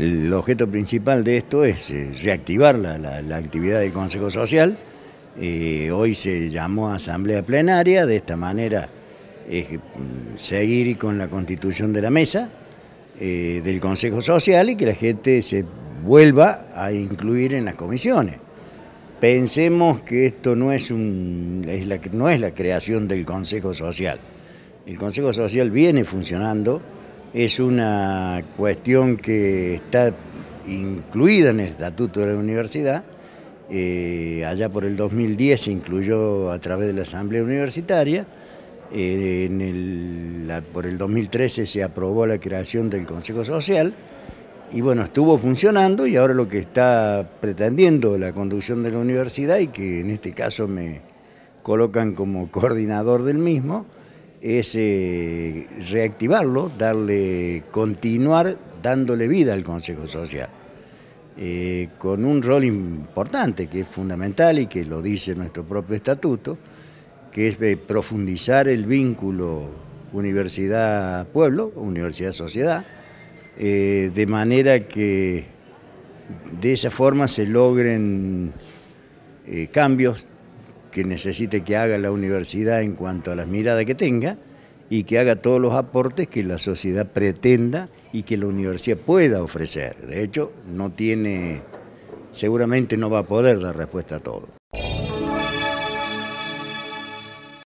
El objeto principal de esto es eh, reactivar la, actividad del Consejo Social. Eh, hoy se llamó asamblea plenaria, de esta manera eh, mm, seguir con la constitución de la mesa del Consejo Social y que la gente se vuelva a incluir en las comisiones. Pensemos que esto no es, un, no es la creación del Consejo Social. El Consejo Social viene funcionando es una cuestión que está incluida en el Estatuto de la Universidad. Eh, allá por el 2010 se incluyó a través de la Asamblea Universitaria. Eh, por el 2013 se aprobó la creación del Consejo Social. Y bueno, estuvo funcionando y ahora lo que está pretendiendo la conducción de la universidad y que en este caso me colocan como coordinador del mismo, es eh, reactivarlo, darle, continuar dándole vida al Consejo Social, eh, con un rol importante que es fundamental y que lo dice nuestro propio estatuto, que es eh, profundizar el vínculo universidad-pueblo, universidad-sociedad, de manera que de esa forma se logren cambios que necesite que haga la universidad en cuanto a las miradas que tenga y que haga todos los aportes que la sociedad pretenda y que la universidad pueda ofrecer. De hecho, no tiene, seguramente no va a poder dar respuesta a todo.